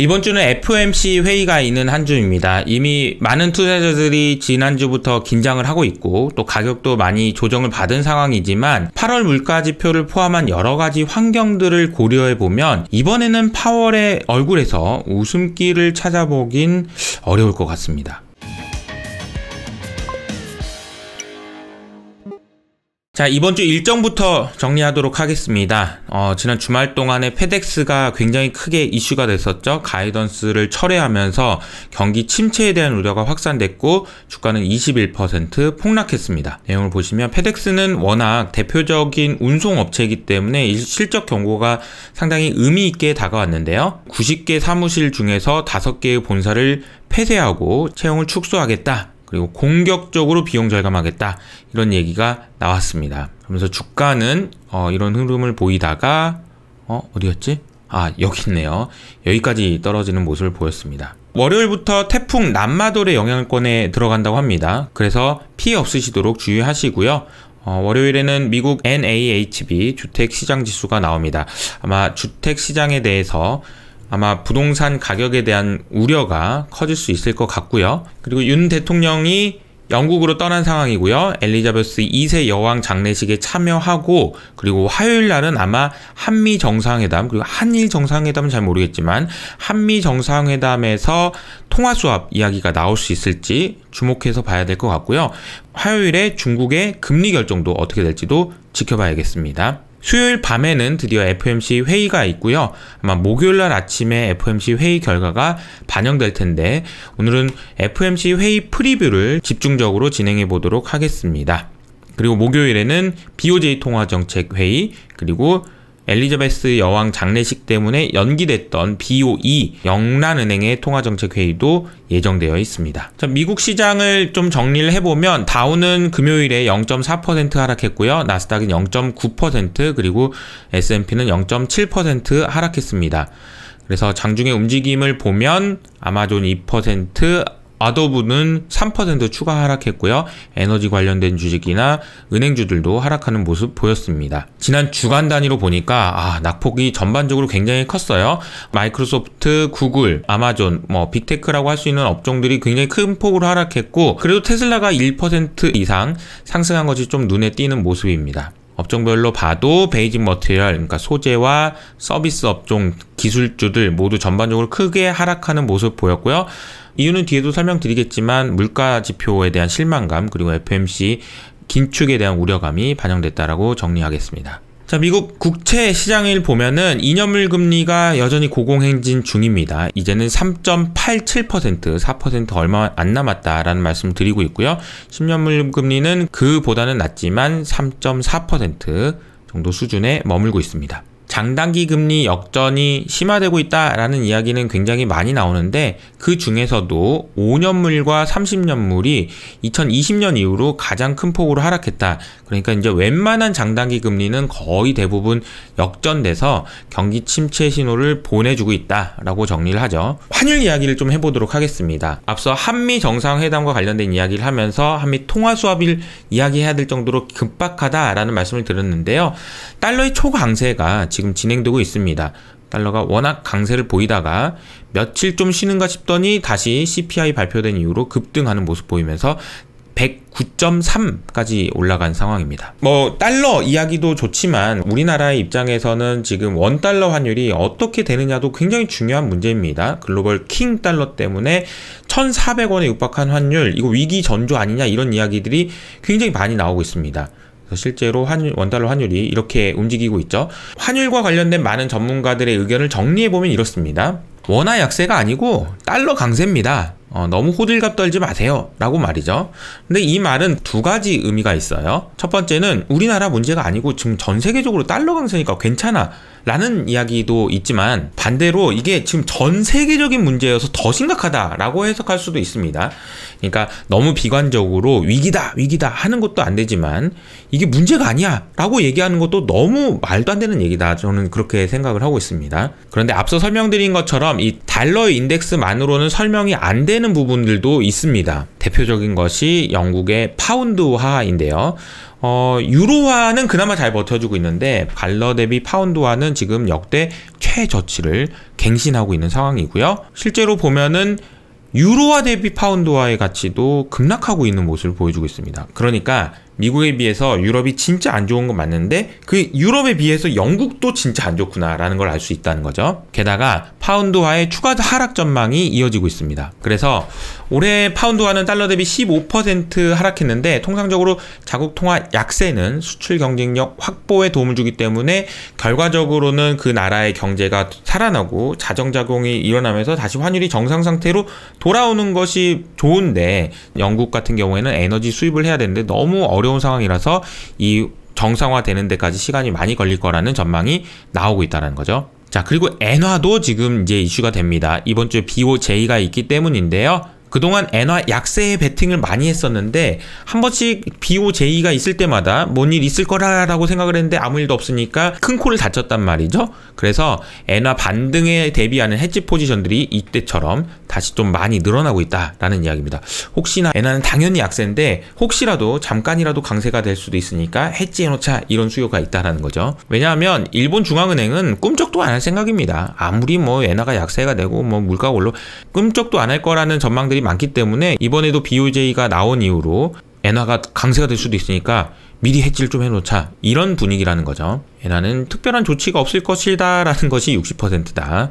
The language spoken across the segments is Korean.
이번 주는 FOMC 회의가 있는 한 주입니다. 이미 많은 투자자들이 지난주부터 긴장을 하고 있고 또 가격도 많이 조정을 받은 상황이지만 8월 물가 지표를 포함한 여러 가지 환경들을 고려해 보면 이번에는 파월의 얼굴에서 웃음기를 찾아보긴 어려울 것 같습니다. 자, 이번 주 일정부터 정리하도록 하겠습니다. 어, 지난 주말 동안에 페덱스가 굉장히 크게 이슈가 됐었죠. 가이던스를 철회하면서 경기 침체에 대한 우려가 확산됐고 주가는 21% 폭락했습니다. 내용을 보시면 페덱스는 워낙 대표적인 운송업체이기 때문에 실적 경고가 상당히 의미 있게 다가왔는데요. 90개 사무실 중에서 5개의 본사를 폐쇄하고 채용을 축소하겠다 그리고 공격적으로 비용 절감하겠다 이런 얘기가 나왔습니다. 그러면서 주가는 어, 이런 흐름을 보이다가 어, 어디였지? 아 여기 있네요. 여기까지 떨어지는 모습을 보였습니다. 월요일부터 태풍 남마돌의 영향권에 들어간다고 합니다. 그래서 피해 없으시도록 주의하시고요. 어, 월요일에는 미국 NAHB 주택시장지수가 나옵니다. 아마 주택시장에 대해서 아마 부동산 가격에 대한 우려가 커질 수 있을 것 같고요. 그리고 윤 대통령이 영국으로 떠난 상황이고요. 엘리자베스 2세 여왕 장례식에 참여하고 그리고 화요일 날은 아마 한미 정상회담 그리고 한일 정상회담은 잘 모르겠지만 한미 정상회담에서 통화 수합 이야기가 나올 수 있을지 주목해서 봐야 될 것 같고요. 화요일에 중국의 금리 결정도 어떻게 될지도 지켜봐야겠습니다. 수요일 밤에는 드디어 FOMC 회의가 있고요. 아마 목요일 날 아침에 FOMC 회의 결과가 반영될 텐데 오늘은 FOMC 회의 프리뷰를 집중적으로 진행해 보도록 하겠습니다. 그리고 목요일에는 BOJ 통화 정책 회의 그리고 엘리자베스 여왕 장례식 때문에 연기됐던 BOE 영란은행의 통화정책 회의도 예정되어 있습니다. 자, 미국 시장을 좀 정리를 해보면 다우는 금요일에 0.4% 하락했고요. 나스닥은 0.9% 그리고 S&P는 0.7% 하락했습니다. 그래서 장중의 움직임을 보면 아마존 2%, 아더브는 3% 추가 하락했고요. 에너지 관련된 주식이나 은행주들도 하락하는 모습 보였습니다. 지난 주간 단위로 보니까 아, 낙폭이 전반적으로 굉장히 컸어요. 마이크로소프트, 구글, 아마존, 뭐 빅테크라고 할 수 있는 업종들이 굉장히 큰 폭으로 하락했고 그래도 테슬라가 1% 이상 상승한 것이 좀 눈에 띄는 모습입니다. 업종별로 봐도 베이징 머티리얼, 그러니까 소재와 서비스 업종, 기술주들 모두 전반적으로 크게 하락하는 모습 보였고요. 이유는 뒤에도 설명드리겠지만 물가 지표에 대한 실망감 그리고 FMC 긴축에 대한 우려감이 반영됐다라고 정리하겠습니다. 자, 미국 국채 시장을 보면은 2년물 금리가 여전히 고공행진 중입니다. 이제는 3.87%, 4% 얼마 안 남았다라는 말씀을 드리고 있고요. 10년물 금리는 그보다는 낮지만 3.4% 정도 수준에 머물고 있습니다. 장단기 금리 역전이 심화되고 있다라는 이야기는 굉장히 많이 나오는데 그 중에서도 5년물과 30년물이 2020년 이후로 가장 큰 폭으로 하락했다. 그러니까 이제 웬만한 장단기 금리는 거의 대부분 역전돼서 경기 침체 신호를 보내주고 있다라고 정리를 하죠. 환율 이야기를 좀 해보도록 하겠습니다. 앞서 한미 정상회담과 관련된 이야기를 하면서 한미 통화 수합을 이야기해야 될 정도로 급박하다라는 말씀을 드렸는데요. 달러의 초강세가 지금 지금 진행되고 있습니다. 달러가 워낙 강세를 보이다가 며칠 좀 쉬는가 싶더니 다시 CPI 발표된 이후로 급등하는 모습 보이면서 109.3까지 올라간 상황입니다. 뭐 달러 이야기도 좋지만 우리나라의 입장에서는 지금 원 달러 환율이 어떻게 되느냐도 굉장히 중요한 문제입니다. 글로벌 킹 달러 때문에 1,400원에 육박한 환율 이거 위기 전조 아니냐 이런 이야기들이 굉장히 많이 나오고 있습니다. 실제로 환율, 원달러 환율이 이렇게 움직이고 있죠. 환율과 관련된 많은 전문가들의 의견을 정리해보면 이렇습니다. 원화 약세가 아니고 달러 강세입니다. 어, 너무 호들갑 떨지 마세요. 라고 말이죠. 근데 이 말은 두 가지 의미가 있어요. 첫 번째는 우리나라 문제가 아니고 지금 전 세계적으로 달러 강세니까 괜찮아. 라는 이야기도 있지만 반대로 이게 지금 전 세계적인 문제여서 더 심각하다라고 해석할 수도 있습니다. 그러니까 너무 비관적으로 위기다 위기다 하는 것도 안 되지만 이게 문제가 아니야 라고 얘기하는 것도 너무 말도 안 되는 얘기다 저는 그렇게 생각을 하고 있습니다. 그런데 앞서 설명드린 것처럼 이 달러 인덱스만으로는 설명이 안 되는 부분들도 있습니다. 대표적인 것이 영국의 파운드화인데요. 어, 유로화는 그나마 잘 버텨주고 있는데 달러 대비 파운드화는 지금 역대 최저치를 갱신하고 있는 상황이고요. 실제로 보면은 유로화 대비 파운드화의 가치도 급락하고 있는 모습을 보여주고 있습니다. 그러니까 미국에 비해서 유럽이 진짜 안 좋은 건 맞는데 그 유럽에 비해서 영국도 진짜 안 좋구나라는 걸 알 수 있다는 거죠. 게다가 파운드화의 추가 하락 전망이 이어지고 있습니다. 그래서 올해 파운드화는 달러 대비 15% 하락했는데 통상적으로 자국 통화 약세는 수출 경쟁력 확보에 도움을 주기 때문에 결과적으로는 그 나라의 경제가 살아나고 자정작용이 일어나면서 다시 환율이 정상 상태로 돌아오는 것이 좋은데 영국 같은 경우에는 에너지 수입을 해야 되는데 너무 어려 어려운 상황이라서 이 정상화되는 데까지 시간이 많이 걸릴 거라는 전망이 나오고 있다는 거죠. 자 그리고 엔화도 지금 이제 이슈가 됩니다. 이번 주에 BOJ가 있기 때문인데요. 그동안 엔화 약세의 베팅을 많이 했었는데 한 번씩 BOJ가 있을 때마다 뭔 일 있을 거라고 생각을 했는데 아무 일도 없으니까 큰 코를 다쳤단 말이죠. 그래서 엔화 반등에 대비하는 헤지 포지션들이 이때처럼 다시 좀 많이 늘어나고 있다라는 이야기입니다. 혹시나 엔화는 당연히 약세인데 혹시라도 잠깐이라도 강세가 될 수도 있으니까 헤지해놓자 이런 수요가 있다라는 거죠. 왜냐하면 일본 중앙은행은 꿈쩍도 안 할 생각입니다. 아무리 뭐 엔화가 약세가 되고 뭐 물가가 올라 꿈쩍도 안 할 거라는 전망들이 많기 때문에 이번에도 BOJ가 나온 이후로 엔화가 강세가 될 수도 있으니까 미리 해지를 좀 해놓자 이런 분위기라는 거죠 엔화는 특별한 조치가 없을 것이다 라는 것이 60%다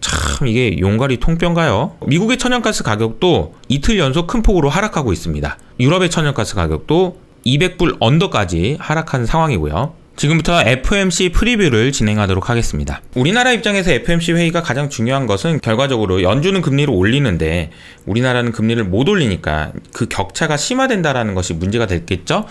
참 이게 용가리 통뼈인가요? 미국의 천연가스 가격도 이틀 연속 큰 폭으로 하락하고 있습니다 유럽의 천연가스 가격도 200불 언더까지 하락한 상황이고요 지금부터 FMC 프리뷰를 진행하도록 하겠습니다. 우리나라 입장에서 FMC 회의가 가장 중요한 것은 결과적으로 연준은 금리를 올리는데 우리나라는 금리를 못 올리니까 그 격차가 심화된다라는 것이 문제가 됐겠죠.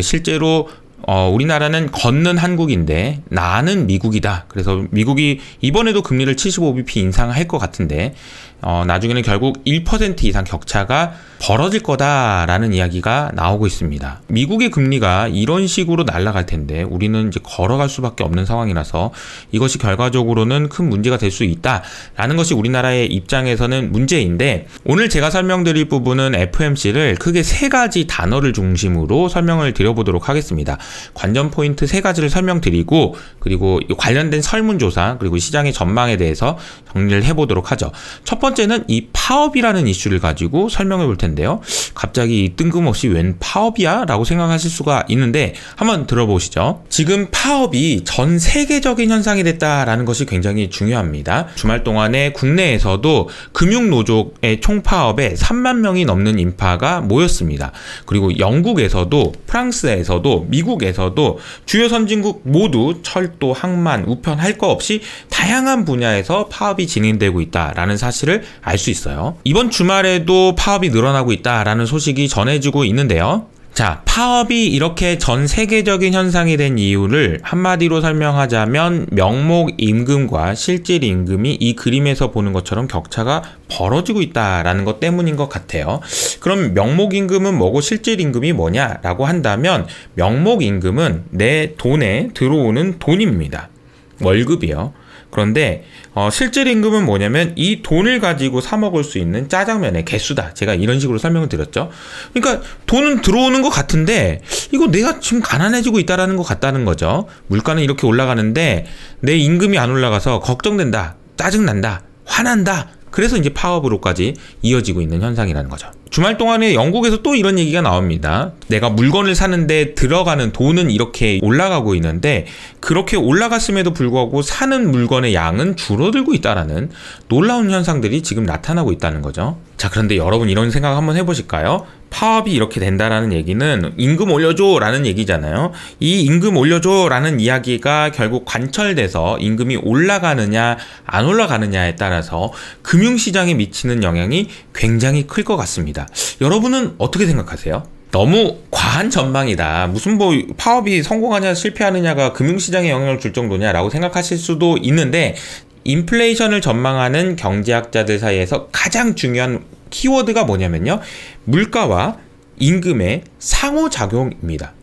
실제로 어, 우리나라는 걷는 한국인데 나는 미국이다. 그래서 미국이 이번에도 금리를 75bp 인상할 것 같은데 어, 나중에는 결국 1% 이상 격차가 벌어질 거다라는 이야기가 나오고 있습니다. 미국의 금리가 이런 식으로 날아갈 텐데 우리는 이제 걸어갈 수밖에 없는 상황이라서 이것이 결과적으로는 큰 문제가 될 수 있다라는 것이 우리나라의 입장에서는 문제인데 오늘 제가 설명드릴 부분은 FMC를 크게 세 가지 단어를 중심으로 설명을 드려보도록 하겠습니다. 관전 포인트 세 가지를 설명드리고 그리고 관련된 설문조사 그리고 시장의 전망에 대해서 정리를 해보도록 하죠. 첫 번째 번째는 이 파업이라는 이슈를 가지고 설명해 볼 텐데요. 갑자기 뜬금없이 웬 파업이야? 라고 생각하실 수가 있는데 한번 들어보시죠. 지금 파업이 전 세계적인 현상이 됐다라는 것이 굉장히 중요합니다. 주말 동안에 국내에서도 금융노조의 총파업에 3만 명이 넘는 인파가 모였습니다. 그리고 영국에서도 프랑스에서도 미국에서도 주요 선진국 모두 철도, 항만, 우편 할 거 없이 다양한 분야에서 파업이 진행되고 있다라는 사실을 알수 있어요. 이번 주말에도 파업이 늘어나고 있다라는 소식이 전해지고 있는데요. 자, 파업이 이렇게 전 세계적인 현상이 된 이유를 한마디로 설명하자면 명목 임금과 실질 임금이 이 그림에서 보는 것처럼 격차가 벌어지고 있다라는 것 때문인 것 같아요. 그럼 명목 임금은 뭐고 실질 임금이 뭐냐라고 한다면 명목 임금은 내 돈에 들어오는 돈입니다. 월급이요. 그런데 어, 실질 임금은 뭐냐면 이 돈을 가지고 사 먹을 수 있는 짜장면의 개수다. 제가 이런 식으로 설명을 드렸죠. 그러니까 돈은 들어오는 것 같은데 이거 내가 지금 가난해지고 있다라는 것 같다는 거죠. 물가는 이렇게 올라가는데 내 임금이 안 올라가서 걱정된다, 짜증난다, 화난다. 그래서 이제 파업으로까지 이어지고 있는 현상이라는 거죠. 주말 동안에 영국에서 또 이런 얘기가 나옵니다. 내가 물건을 사는데 들어가는 돈은 이렇게 올라가고 있는데 그렇게 올라갔음에도 불구하고 사는 물건의 양은 줄어들고 있다라는 놀라운 현상들이 지금 나타나고 있다는 거죠. 자, 그런데 여러분 이런 생각 한번 해보실까요? 파업이 이렇게 된다라는 얘기는 임금 올려줘 라는 얘기잖아요. 이 임금 올려줘 라는 이야기가 결국 관철돼서 임금이 올라가느냐 안 올라가느냐에 따라서 금융시장에 미치는 영향이 굉장히 클 것 같습니다. 있습니다. 여러분은 어떻게 생각하세요? 너무 과한 전망이다. 무슨 뭐 파업이 성공하냐 실패하느냐가 금융시장에 영향을 줄 정도냐라고 생각하실 수도 있는데 인플레이션을 전망하는 경제학자들 사이에서 가장 중요한 키워드가 뭐냐면요. 물가와 임금의 상호작용입니다.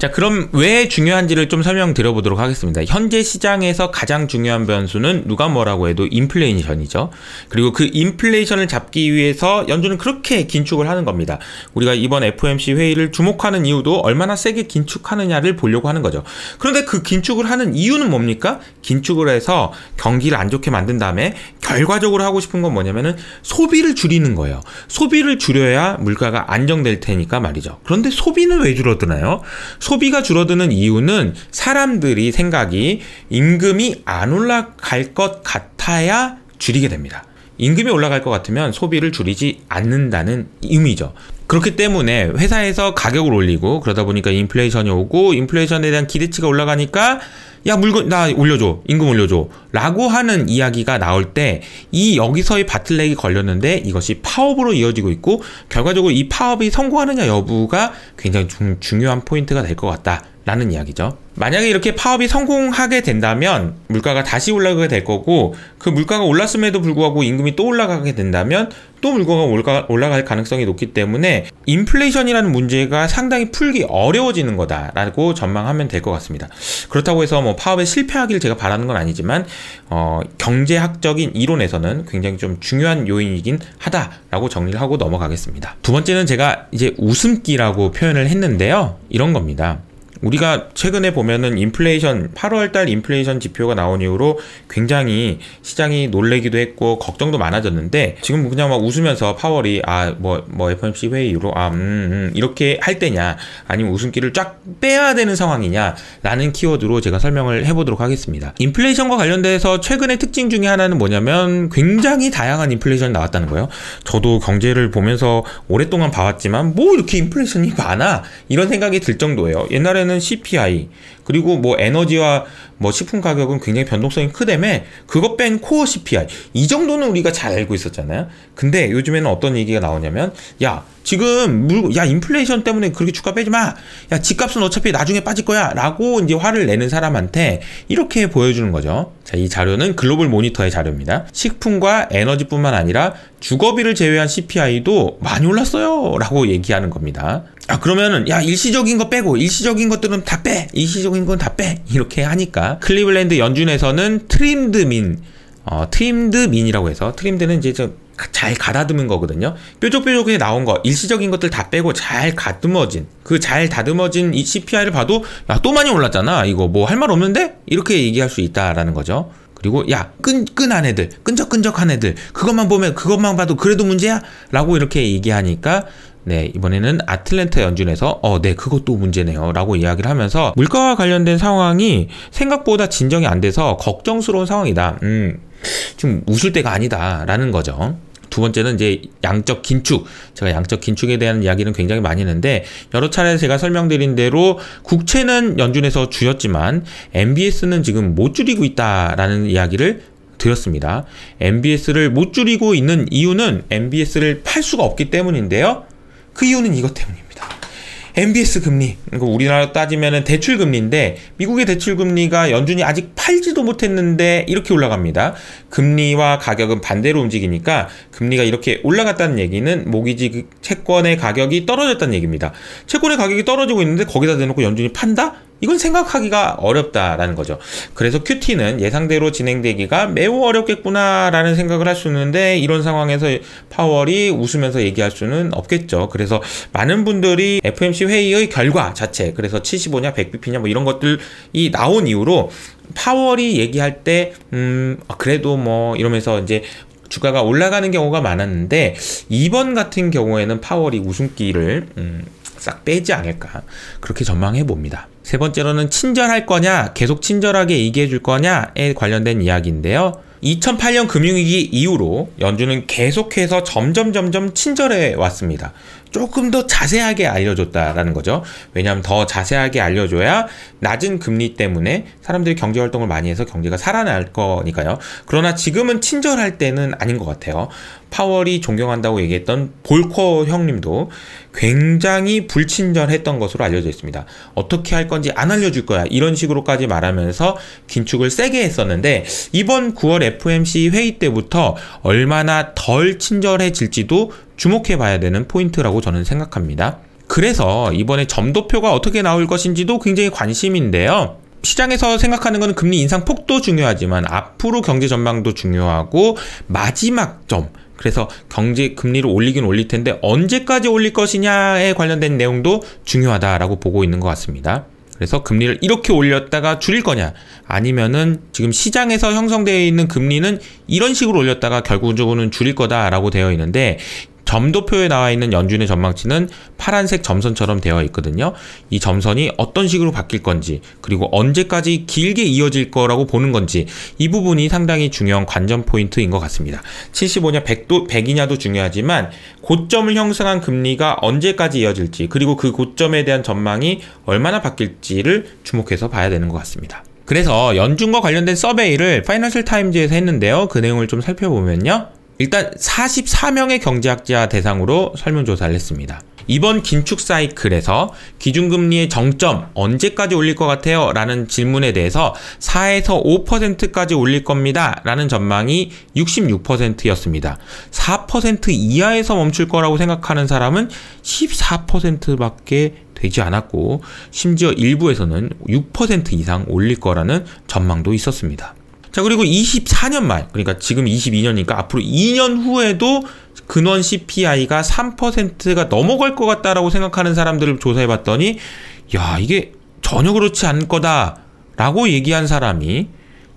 자, 그럼 왜 중요한지를 좀 설명드려 보도록 하겠습니다. 현재 시장에서 가장 중요한 변수는 누가 뭐라고 해도 인플레이션이죠. 그리고 그 인플레이션을 잡기 위해서 연준은 그렇게 긴축을 하는 겁니다. 우리가 이번 FOMC 회의를 주목하는 이유도 얼마나 세게 긴축하느냐를 보려고 하는 거죠. 그런데 그 긴축을 하는 이유는 뭡니까? 긴축을 해서 경기를 안 좋게 만든 다음에 결과적으로 하고 싶은 건 뭐냐면은 소비를 줄이는 거예요. 소비를 줄여야 물가가 안정될 테니까 말이죠. 그런데 소비는 왜 줄어드나요? 소비가 줄어드는 이유는 사람들이 생각이 임금이 안 올라갈 것 같아야 줄이게 됩니다. 임금이 올라갈 것 같으면 소비를 줄이지 않는다는 의미죠. 그렇기 때문에 회사에서 가격을 올리고 그러다 보니까 인플레이션이 오고 인플레이션에 대한 기대치가 올라가니까 야 물건 나 올려줘 임금 올려줘 라고 하는 이야기가 나올 때 이 여기서의 바틀렉이 걸렸는데 이것이 파업으로 이어지고 있고 결과적으로 이 파업이 성공하느냐 여부가 굉장히 중, 중요한 포인트가 될 것 같다 라는 이야기죠. 만약에 이렇게 파업이 성공하게 된다면 물가가 다시 올라가게 될 거고 그 물가가 올랐음에도 불구하고 임금이 또 올라가게 된다면 또 물가가 올라, 올라갈 가능성이 높기 때문에 인플레이션이라는 문제가 상당히 풀기 어려워지는 거다라고 전망하면 될 것 같습니다. 그렇다고 해서 뭐 파업에 실패하기를 제가 바라는 건 아니지만 어, 경제학적인 이론에서는 굉장히 좀 중요한 요인이긴 하다라고 정리를 하고 넘어가겠습니다. 두 번째는 제가 이제 웃음기라고 표현을 했는데요. 이런 겁니다. 우리가 최근에 보면은 인플레이션 8월 달 인플레이션 지표가 나온 이후로 굉장히 시장이 놀래기도 했고 걱정도 많아졌는데 지금 그냥 막 웃으면서 파월이 아 뭐뭐 뭐 f m c 회의 이후로 아 음, 음, 음, 이렇게 할 때냐 아니면 웃음기를 쫙 빼야 되는 상황이냐라는 키워드로 제가 설명을 해보도록 하겠습니다. 인플레이션과 관련돼서 최근의 특징 중에 하나는 뭐냐면 굉장히 다양한 인플레이션이 나왔다는 거예요. 저도 경제를 보면서 오랫동안 봐왔지만 뭐 이렇게 인플레이션이 많아 이런 생각이 들 정도예요. 옛날에는 하는 CPI 그리고 뭐 에너지와 뭐 식품 가격은 굉장히 변동성이 크다며 그것 뺀 코어 CPI 이 정도는 우리가 잘 알고 있었잖아요. 근데 요즘에는 어떤 얘기가 나오냐면 야 지금 물, 야 인플레이션 때문에 그렇게 주가 빼지 마. 야 집값은 어차피 나중에 빠질 거야라고 이제 화를 내는 사람한테 이렇게 보여주는 거죠. 자, 이 자료는 글로벌 모니터의 자료입니다. 식품과 에너지뿐만 아니라 주거비를 제외한 CPI도 많이 올랐어요라고 얘기하는 겁니다. 아, 그러면은, 야, 일시적인 거 빼고, 일시적인 것들은 다 빼! 일시적인 건 다 빼! 이렇게 하니까, 클리블랜드 연준에서는 트림드민, 어, 트림드민이라고 해서, 트림드는 이제 좀, 잘 가다듬은 거거든요. 뾰족뾰족하게 나온 거, 일시적인 것들 다 빼고 잘 가듬어진, 그 잘 다듬어진 이 CPI를 봐도, 야, 또 많이 올랐잖아. 이거 뭐 할 말 없는데? 이렇게 얘기할 수 있다라는 거죠. 그리고 야 끈끈한 애들 끈적끈적한 애들 그것만 보면 그것만 봐도 그래도 문제야 라고 이렇게 얘기하니까 네, 이번에는 아틀랜타 연준에서 어, 네, 그것도 문제네요라고 이야기를 하면서 물가와 관련된 상황이 생각보다 진정이 안 돼서 걱정스러운 상황이다. 음. 좀 웃을 때가 아니다라는 거죠. 두 번째는 이제 양적 긴축. 제가 양적 긴축에 대한 이야기는 굉장히 많이 했는데 여러 차례 제가 설명드린 대로 국채는 연준에서 줄였지만 MBS는 지금 못 줄이고 있다라는 이야기를 드렸습니다. MBS를 못 줄이고 있는 이유는 MBS를 팔 수가 없기 때문인데요. 그 이유는 이것 때문입니다. MBS 금리, 우리나라 따지면 대출 금리인데 미국의 대출 금리가 연준이 아직 팔지도 못했는데 이렇게 올라갑니다. 금리와 가격은 반대로 움직이니까 금리가 이렇게 올라갔다는 얘기는 모기지 그 채권의 가격이 떨어졌다는 얘기입니다. 채권의 가격이 떨어지고 있는데 거기다 대놓고 연준이 판다? 이건 생각하기가 어렵다라는 거죠. 그래서 QT는 예상대로 진행되기가 매우 어렵겠구나라는 생각을 할 수 있는데 이런 상황에서 파월이 웃으면서 얘기할 수는 없겠죠. 그래서 많은 분들이 FMC 회의의 결과 자체, 그래서 75냐, 100bp냐 뭐 이런 것들이 나온 이후로 파월이 얘기할 때, 음, 아, 그래도 뭐, 이러면서 이제 주가가 올라가는 경우가 많았는데, 이번 같은 경우에는 파월이 우승기를, 음, 싹 빼지 않을까. 그렇게 전망해 봅니다. 세 번째로는 친절할 거냐, 계속 친절하게 얘기해 줄 거냐에 관련된 이야기인데요. 2008년 금융위기 이후로 연준은 계속해서 점점 점점 친절해 왔습니다. 조금 더 자세하게 알려줬다라는 거죠. 왜냐하면 더 자세하게 알려줘야 낮은 금리 때문에 사람들이 경제 활동을 많이 해서 경제가 살아날 거니까요. 그러나 지금은 친절할 때는 아닌 것 같아요. 파월이 존경한다고 얘기했던 볼커 형님도 굉장히 불친절했던 것으로 알려져 있습니다. 어떻게 할 건지 안 알려줄 거야 이런 식으로까지 말하면서 긴축을 세게 했었는데 이번 9월 FMC 회의 때부터 얼마나 덜 친절해질지도 주목해 봐야 되는 포인트라고 저는 생각합니다. 그래서 이번에 점도표가 어떻게 나올 것인지도 굉장히 관심인데요. 시장에서 생각하는 것은 금리 인상 폭도 중요하지만 앞으로 경제 전망도 중요하고 마지막 점 그래서 경제 금리를 올리긴 올릴 텐데 언제까지 올릴 것이냐에 관련된 내용도 중요하다라고 보고 있는 것 같습니다. 그래서 금리를 이렇게 올렸다가 줄일 거냐 아니면은 지금 시장에서 형성되어 있는 금리는 이런 식으로 올렸다가 결국적으로는 줄일 거다라고 되어 있는데 점도표에 나와 있는 연준의 전망치는 파란색 점선처럼 되어 있거든요. 이 점선이 어떤 식으로 바뀔 건지 그리고 언제까지 길게 이어질 거라고 보는 건지 이 부분이 상당히 중요한 관전 포인트인 것 같습니다. 75냐 100도 100이냐도 중요하지만 고점을 형성한 금리가 언제까지 이어질지 그리고 그 고점에 대한 전망이 얼마나 바뀔지를 주목해서 봐야 되는 것 같습니다. 그래서 연준과 관련된 서베이를 파이낸셜 타임즈에서 했는데요. 그 내용을 좀 살펴보면요. 일단 44명의 경제학자 대상으로 설문조사를 했습니다. 이번 긴축 사이클에서 기준금리의 정점 언제까지 올릴 것 같아요? 라는 질문에 대해서 4에서 5%까지 올릴 겁니다. 라는 전망이 66%였습니다. 4% 이하에서 멈출 거라고 생각하는 사람은 14%밖에 되지 않았고 심지어 일부에서는 6% 이상 올릴 거라는 전망도 있었습니다. 자, 그리고 24년 말, 그러니까 지금 22년이니까 앞으로 2년 후에도 근원 CPI가 3%가 넘어갈 것 같다라고 생각하는 사람들을 조사해 봤더니, 야, 이게 전혀 그렇지 않을 거다라고 얘기한 사람이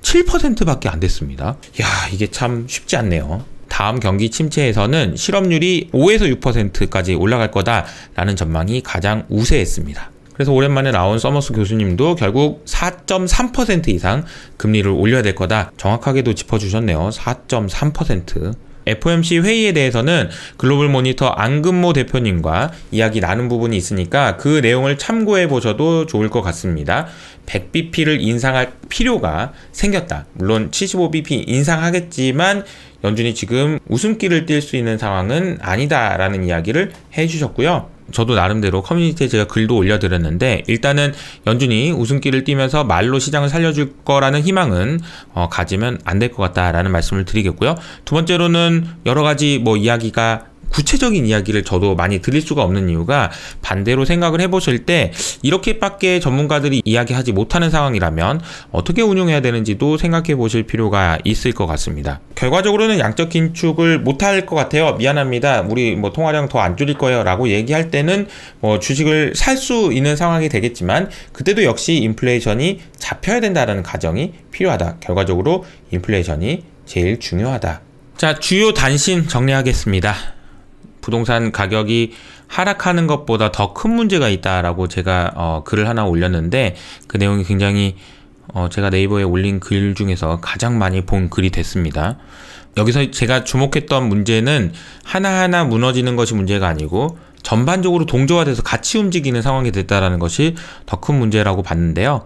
7%밖에 안 됐습니다. 야, 이게 참 쉽지 않네요. 다음 경기 침체에서는 실업률이 5에서 6%까지 올라갈 거다라는 전망이 가장 우세했습니다. 그래서 오랜만에 나온 서머스 교수님도 결국 4.3% 이상 금리를 올려야 될 거다. 정확하게도 짚어주셨네요. 4.3%. FOMC 회의에 대해서는 글로벌 모니터 안금모 대표님과 이야기 나눈 부분이 있으니까 그 내용을 참고해 보셔도 좋을 것 같습니다. 100bp를 인상할 필요가 생겼다. 물론 75bp 인상하겠지만 연준이 지금 웃음기를 띌수 있는 상황은 아니다라는 이야기를 해주셨고요. 저도 나름대로 커뮤니티에 제가 글도 올려드렸는데 일단은 연준이 우승길을 띠면서 말로 시장을 살려줄 거라는 희망은 어, 가지면 안 될 것 같다라는 말씀을 드리겠고요. 두 번째로는 여러 가지 뭐 이야기가 구체적인 이야기를 저도 많이 드릴 수가 없는 이유가 반대로 생각을 해보실 때 이렇게밖에 전문가들이 이야기하지 못하는 상황이라면 어떻게 운용해야 되는지도 생각해 보실 필요가 있을 것 같습니다. 결과적으로는 양적 긴축을 못할 것 같아요. 미안합니다. 우리 뭐 통화량 더 안 줄일 거예요. 라고 얘기할 때는 뭐 주식을 살 수 있는 상황이 되겠지만 그때도 역시 인플레이션이 잡혀야 된다는 가정이 필요하다. 결과적으로 인플레이션이 제일 중요하다. 자, 주요 단신 정리하겠습니다. 부동산 가격이 하락하는 것보다 더 큰 문제가 있다라고 제가 어, 글을 하나 올렸는데 그 내용이 굉장히 어, 제가 네이버에 올린 글 중에서 가장 많이 본 글이 됐습니다. 여기서 제가 주목했던 문제는 하나하나 무너지는 것이 문제가 아니고 전반적으로 동조화돼서 같이 움직이는 상황이 됐다라는 것이 더 큰 문제라고 봤는데요.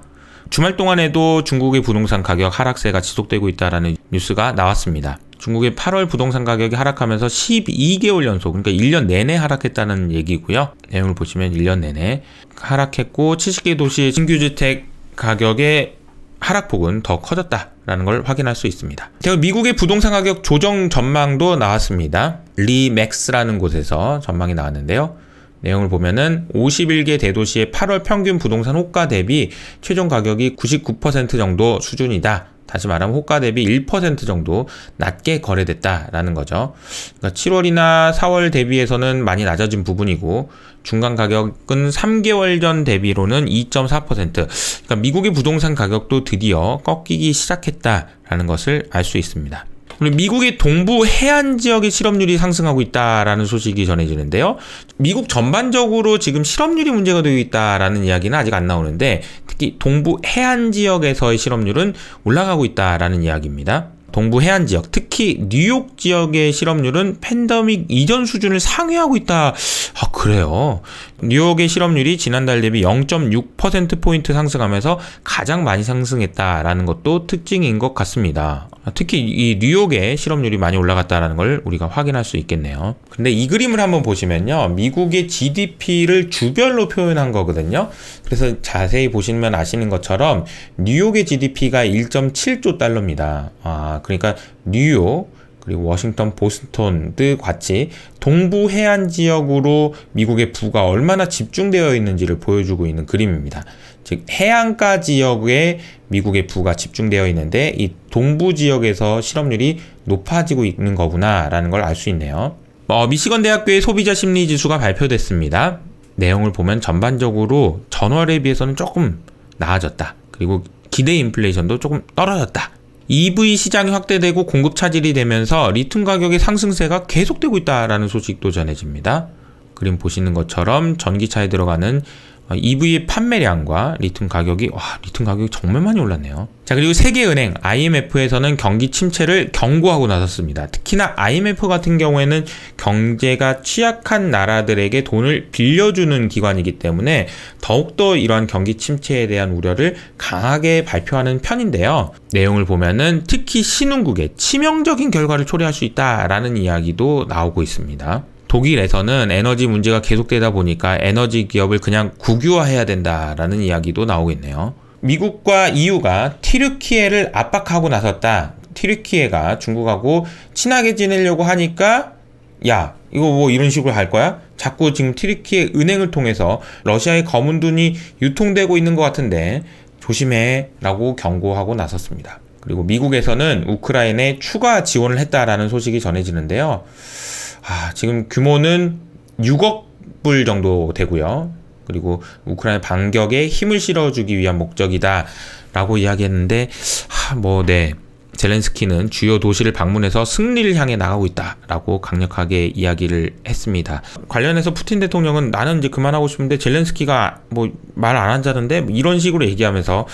주말 동안에도 중국의 부동산 가격 하락세가 지속되고 있다라는 뉴스가 나왔습니다. 중국의 8월 부동산 가격이 하락하면서 12개월 연속, 그러니까 1년 내내 하락했다는 얘기고요. 내용을 보시면 1년 내내 하락했고 70개 도시의 신규주택 가격의 하락폭은 더 커졌다라는 걸 확인할 수 있습니다. 그리고 미국의 부동산 가격 조정 전망도 나왔습니다. 리맥스라는 곳에서 전망이 나왔는데요. 내용을 보면은 51개 대도시의 8월 평균 부동산 호가 대비 최종 가격이 99% 정도 수준이다. 다시 말하면 호가 대비 1% 정도 낮게 거래됐다라는 거죠. 그러니까 7월이나 4월 대비해서는 많이 낮아진 부분이고 중간 가격은 3개월 전 대비로는 2.4% 그러니까 미국의 부동산 가격도 드디어 꺾이기 시작했다라는 것을 알 수 있습니다. 그리 미국의 동부 해안 지역의 실업률이 상승하고 있다라는 소식이 전해지는데요. 미국 전반적으로 지금 실업률이 문제가 되고 있다라는 이야기는 아직 안 나오는데 특히 동부 해안 지역에서의 실업률은 올라가고 있다라는 이야기입니다. 동부 해안 지역, 특히 뉴욕 지역의 실업률은 팬데믹 이전 수준을 상회하고 있다. 아, 그래요. 뉴욕의 실업률이 지난달 대비 0.6%포인트 상승하면서 가장 많이 상승했다라는 것도 특징인 것 같습니다. 특히 이 뉴욕의 실업률이 많이 올라갔다라는 걸 우리가 확인할 수 있겠네요. 근데 이 그림을 한번 보시면요. 미국의 GDP를 주별로 표현한 거거든요. 그래서 자세히 보시면 아시는 것처럼 뉴욕의 GDP가 1.7조 달러입니다. 아, 그러니까 뉴욕 그리고 워싱턴, 보스턴 등 같이 동부 해안 지역으로 미국의 부가 얼마나 집중되어 있는지를 보여주고 있는 그림입니다. 즉 해안가 지역에 미국의 부가 집중되어 있는데 이 동부 지역에서 실업률이 높아지고 있는 거구나라는 걸 알 수 있네요. 어, 미시건 대학교의 소비자 심리 지수가 발표됐습니다. 내용을 보면 전반적으로 전월에 비해서는 조금 나아졌다. 그리고 기대 인플레이션도 조금 떨어졌다. EV 시장이 확대되고 공급 차질이 되면서 리튬 가격의 상승세가 계속되고 있다라는 소식도 전해집니다. 그림 보시는 것처럼 전기차에 들어가는 아, EV 판매량과 리튬 가격이 와 리튬 가격이 정말 많이 올랐네요. 자 그리고 세계은행 IMF에서는 경기 침체를 경고하고 나섰습니다. 특히나 IMF 같은 경우에는 경제가 취약한 나라들에게 돈을 빌려주는 기관이기 때문에 더욱더 이러한 경기 침체에 대한 우려를 강하게 발표하는 편인데요. 내용을 보면은 특히 신흥국에 치명적인 결과를 초래할 수 있다라는 이야기도 나오고 있습니다. 독일에서는 에너지 문제가 계속되다 보니까 에너지 기업을 그냥 국유화해야 된다라는 이야기도 나오겠네요. 미국과 EU가 티르키에를 압박하고 나섰다. 티르키에가 중국하고 친하게 지내려고 하니까 야 이거 뭐 이런 식으로 할 거야? 자꾸 지금 티르키에 은행을 통해서 러시아의 검은 돈이 유통되고 있는 것 같은데 조심해라고 경고하고 나섰습니다. 그리고 미국에서는 우크라이나에 추가 지원을 했다라는 소식이 전해지는데요. 아, 지금 규모는 6억 불 정도 되고요. 그리고 우크라이나 반격에 힘을 실어주기 위한 목적이다라고 이야기했는데 아, 뭐네 젤렌스키는 주요 도시를 방문해서 승리를 향해 나가고 있다라고 강력하게 이야기를 했습니다. 관련해서 푸틴 대통령은 나는 이제 그만하고 싶은데 젤렌스키가 뭐말 안 한다는데 뭐 이런 식으로 얘기하면서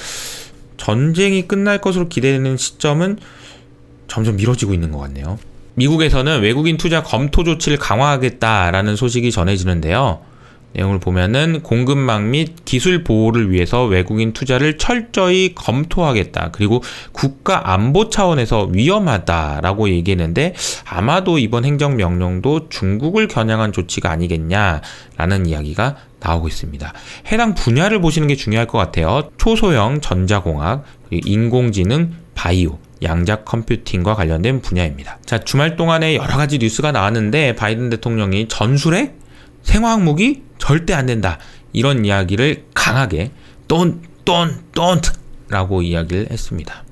전쟁이 끝날 것으로 기대되는 시점은 점점 미뤄지고 있는 것 같네요. 미국에서는 외국인 투자 검토 조치를 강화하겠다라는 소식이 전해지는데요. 내용을 보면은 공급망 및 기술 보호를 위해서 외국인 투자를 철저히 검토하겠다. 그리고 국가 안보 차원에서 위험하다라고 얘기했는데 아마도 이번 행정명령도 중국을 겨냥한 조치가 아니겠냐라는 이야기가 나오고 있습니다. 해당 분야를 보시는 게 중요할 것 같아요. 초소형 전자공학, 인공지능, 바이오. 양자 컴퓨팅과 관련된 분야입니다. 자, 주말 동안에 여러 가지 뉴스가 나왔는데 바이든 대통령이 전술핵? 생화학무기? 절대 안 된다. 이런 이야기를 강하게 don't, 라고 이야기를 했습니다.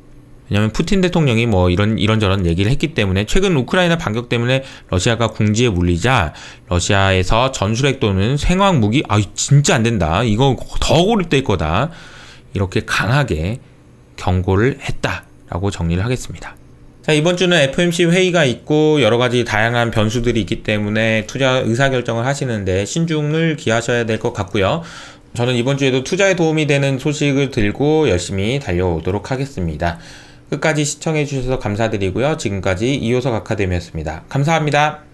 왜냐하면 푸틴 대통령이 뭐 이런 이런저런 얘기를 했기 때문에 최근 우크라이나 반격 때문에 러시아가 궁지에 물리자 러시아에서 전술핵 또는 생화학 무기 아 진짜 안 된다 이거 더 고립될 거다 이렇게 강하게 경고를 했다 라고 정리를 하겠습니다. 자, 이번 주는 FMC 회의가 있고 여러 가지 다양한 변수들이 있기 때문에 투자 의사결정을 하시는데 신중을 기하셔야 될 것 같고요. 저는 이번 주에도 투자에 도움이 되는 소식을 들고 열심히 달려오도록 하겠습니다. 끝까지 시청해주셔서 감사드리고요. 지금까지 이호석 아카데미였습니다. 감사합니다.